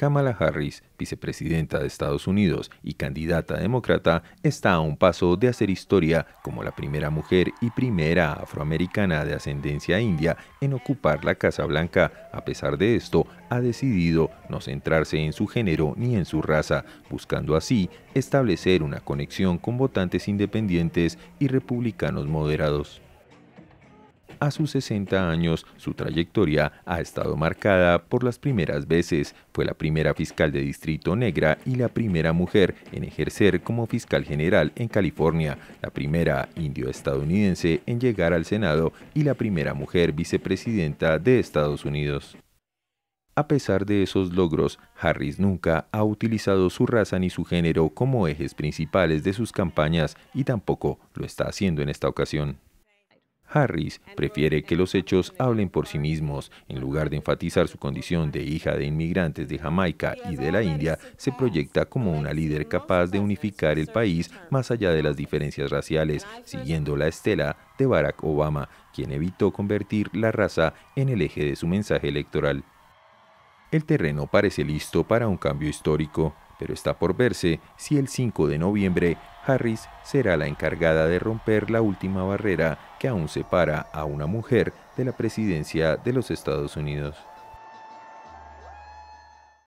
Kamala Harris, vicepresidenta de Estados Unidos y candidata demócrata, está a un paso de hacer historia como la primera mujer y primera afroamericana de ascendencia india en ocupar la Casa Blanca. A pesar de esto, ha decidido no centrarse en su género ni en su raza, buscando así establecer una conexión con votantes independientes y republicanos moderados. A sus 60 años, su trayectoria ha estado marcada por las primeras veces. Fue la primera fiscal de Distrito Negra y la primera mujer en ejercer como fiscal general en California, la primera indio-estadounidense en llegar al Senado y la primera mujer vicepresidenta de Estados Unidos. A pesar de esos logros, Harris nunca ha utilizado su raza ni su género como ejes principales de sus campañas y tampoco lo está haciendo en esta ocasión. Harris prefiere que los hechos hablen por sí mismos. En lugar de enfatizar su condición de hija de inmigrantes de Jamaica y de la India, se proyecta como una líder capaz de unificar el país más allá de las diferencias raciales, siguiendo la estela de Barack Obama, quien evitó convertir la raza en el eje de su mensaje electoral. El terreno parece listo para un cambio histórico pero está por verse si el 5 de noviembre Harris será la encargada de romper la última barrera que aún separa a una mujer de la presidencia de los Estados Unidos.